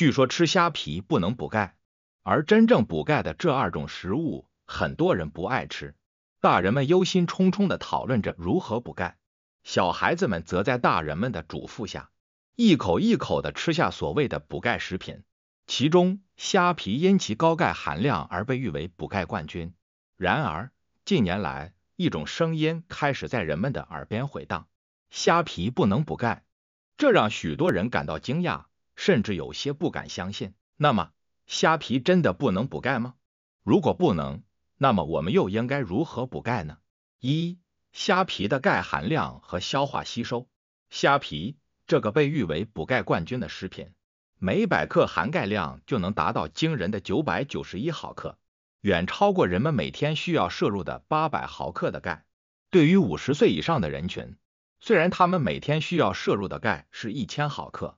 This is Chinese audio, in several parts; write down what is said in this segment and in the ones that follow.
据说吃虾皮不能补钙，而真正补钙的这二种食物，很多人不爱吃。大人们忧心忡忡的讨论着如何补钙，小孩子们则在大人们的嘱咐下，一口一口的吃下所谓的补钙食品。其中虾皮因其高钙含量而被誉为补钙冠军。然而近年来，一种声音开始在人们的耳边回荡：虾皮不能补钙，这让许多人感到惊讶。甚至有些不敢相信。那么，虾皮真的不能补钙吗？如果不能，那么我们又应该如何补钙呢？一、虾皮的钙含量和消化吸收。虾皮这个被誉为补钙冠军的食品，每百克含钙量就能达到惊人的九百九十一毫克，远超过人们每天需要摄入的八百毫克的钙。对于五十岁以上的人群，虽然他们每天需要摄入的钙是一千毫克。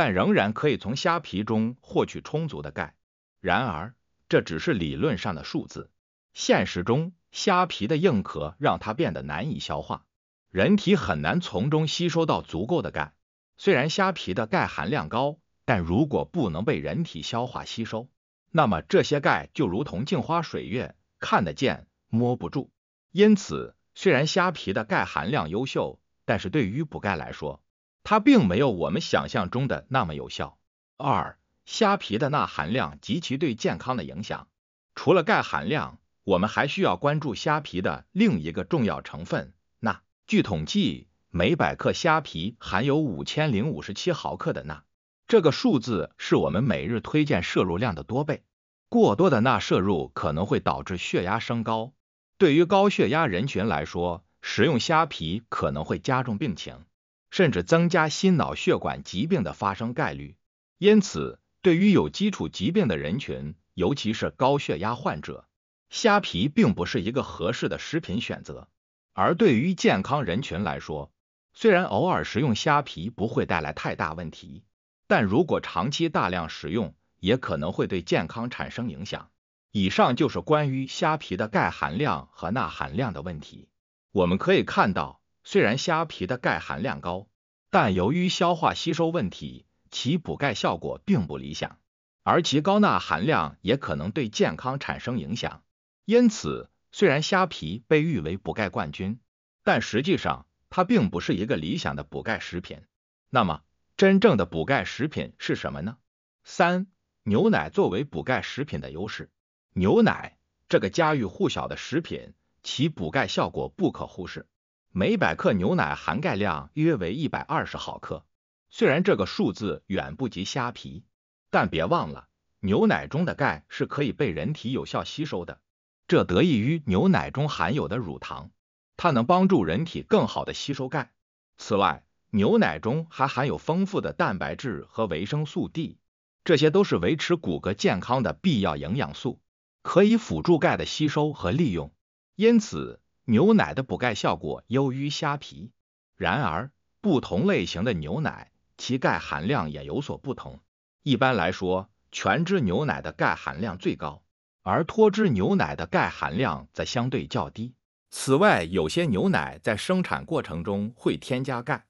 但仍然可以从虾皮中获取充足的钙。然而，这只是理论上的数字。现实中，虾皮的硬壳让它变得难以消化，人体很难从中吸收到足够的钙。虽然虾皮的钙含量高，但如果不能被人体消化吸收，那么这些钙就如同镜花水月，看得见摸不住。因此，虽然虾皮的钙含量优秀，但是对于补钙来说，它并没有我们想象中的那么有效。二，虾皮的钠含量及其对健康的影响。除了钙含量，我们还需要关注虾皮的另一个重要成分——钠。据统计，每百克虾皮含有五千零五十七毫克的钠。这个数字是我们每日推荐摄入量的多倍。过多的钠摄入可能会导致血压升高。对于高血压人群来说，食用虾皮可能会加重病情。甚至增加心脑血管疾病的发生概率，因此，对于有基础疾病的人群，尤其是高血压患者，虾皮并不是一个合适的食品选择。而对于健康人群来说，虽然偶尔食用虾皮不会带来太大问题，但如果长期大量食用，也可能会对健康产生影响。以上就是关于虾皮的钙含量和钠含量的问题，我们可以看到。虽然虾皮的钙含量高，但由于消化吸收问题，其补钙效果并不理想，而其高钠含量也可能对健康产生影响。因此，虽然虾皮被誉为补钙冠军，但实际上它并不是一个理想的补钙食品。那么，真正的补钙食品是什么呢？三、牛奶作为补钙食品的优势。牛奶这个家喻户晓的食品，其补钙效果不可忽视。每百克牛奶含钙量约为一百二十毫克。虽然这个数字远不及虾皮，但别忘了，牛奶中的钙是可以被人体有效吸收的。这得益于牛奶中含有的乳糖，它能帮助人体更好的吸收钙。此外，牛奶中还含有丰富的蛋白质和维生素 D，这些都是维持骨骼健康的必要营养素，可以辅助钙的吸收和利用。因此，牛奶的补钙效果优于虾皮。然而，不同类型的牛奶其钙含量也有所不同。一般来说，全脂牛奶的钙含量最高，而脱脂牛奶的钙含量则相对较低。此外，有些牛奶在生产过程中会添加钙，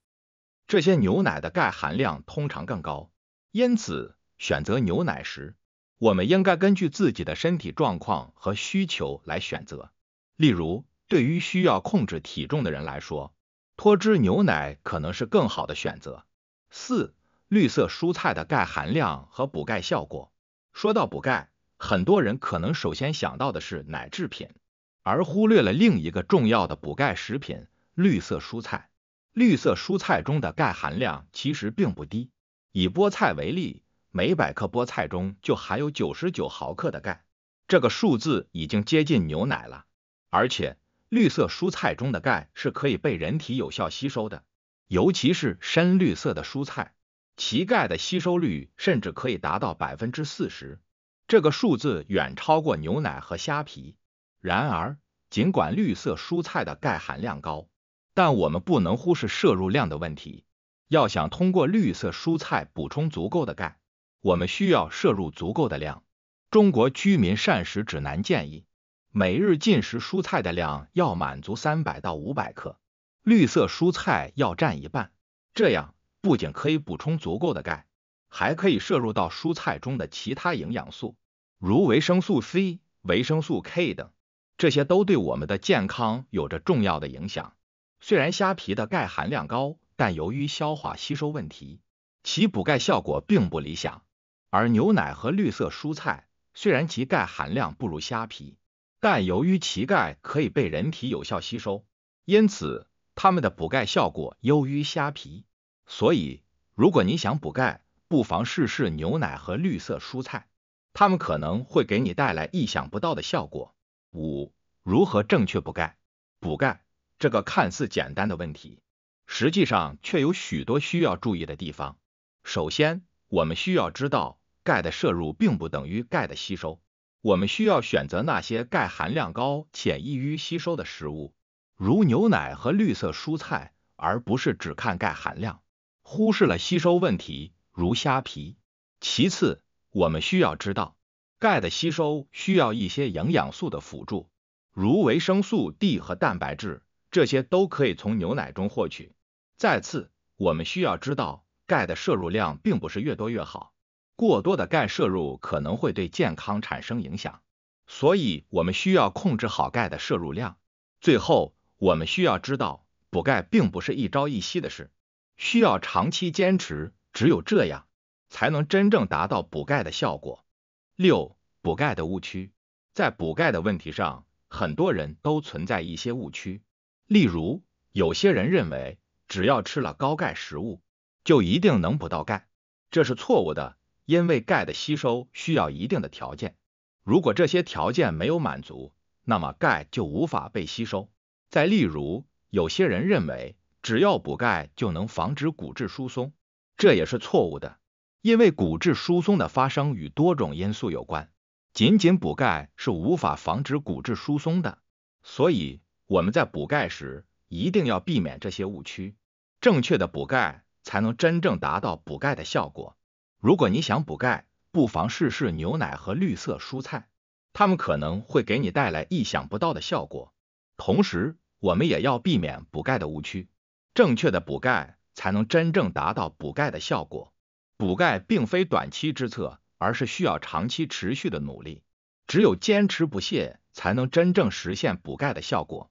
这些牛奶的钙含量通常更高。因此，选择牛奶时，我们应该根据自己的身体状况和需求来选择。例如，对于需要控制体重的人来说，脱脂牛奶可能是更好的选择。四、绿色蔬菜的钙含量和补钙效果。说到补钙，很多人可能首先想到的是奶制品，而忽略了另一个重要的补钙食品——绿色蔬菜。绿色蔬菜中的钙含量其实并不低。以菠菜为例，每百克菠菜中就含有九十九毫克的钙，这个数字已经接近牛奶了，而且绿色蔬菜中的钙是可以被人体有效吸收的，尤其是深绿色的蔬菜，其钙的吸收率甚至可以达到百分之四十，这个数字远超过牛奶和虾皮。然而，尽管绿色蔬菜的钙含量高，但我们不能忽视摄入量的问题。要想通过绿色蔬菜补充足够的钙，我们需要摄入足够的量。中国居民膳食指南建议。每日进食蔬菜的量要满足三百到五百克，绿色蔬菜要占一半。这样不仅可以补充足够的钙，还可以摄入到蔬菜中的其他营养素，如维生素 C、维生素 K 等，这些都对我们的健康有着重要的影响。虽然虾皮的钙含量高，但由于消化吸收问题，其补钙效果并不理想。而牛奶和绿色蔬菜，虽然其钙含量不如虾皮，但由于其钙可以被人体有效吸收，因此它们的补钙效果优于虾皮。所以，如果你想补钙，不妨试试牛奶和绿色蔬菜，它们可能会给你带来意想不到的效果。五、如何正确补钙？补钙这个看似简单的问题，实际上却有许多需要注意的地方。首先，我们需要知道，钙的摄入并不等于钙的吸收。我们需要选择那些钙含量高且易于吸收的食物，如牛奶和绿色蔬菜，而不是只看钙含量，忽视了吸收问题，如虾皮。其次，我们需要知道，钙的吸收需要一些营养素的辅助，如维生素 D 和蛋白质，这些都可以从牛奶中获取。再次，我们需要知道，钙的摄入量并不是越多越好。过多的钙摄入可能会对健康产生影响，所以我们需要控制好钙的摄入量。最后，我们需要知道，补钙并不是一朝一夕的事，需要长期坚持，只有这样，才能真正达到补钙的效果。六、补钙的误区，在补钙的问题上，很多人都存在一些误区，例如，有些人认为只要吃了高钙食物，就一定能补到钙，这是错误的。因为钙的吸收需要一定的条件，如果这些条件没有满足，那么钙就无法被吸收。再例如，有些人认为只要补钙就能防止骨质疏松，这也是错误的。因为骨质疏松的发生与多种因素有关，仅仅补钙是无法防止骨质疏松的。所以我们在补钙时一定要避免这些误区，正确的补钙才能真正达到补钙的效果。如果你想补钙，不妨试试牛奶和绿色蔬菜，它们可能会给你带来意想不到的效果。同时，我们也要避免补钙的误区，正确的补钙才能真正达到补钙的效果。补钙并非短期之策，而是需要长期持续的努力。只有坚持不懈，才能真正实现补钙的效果。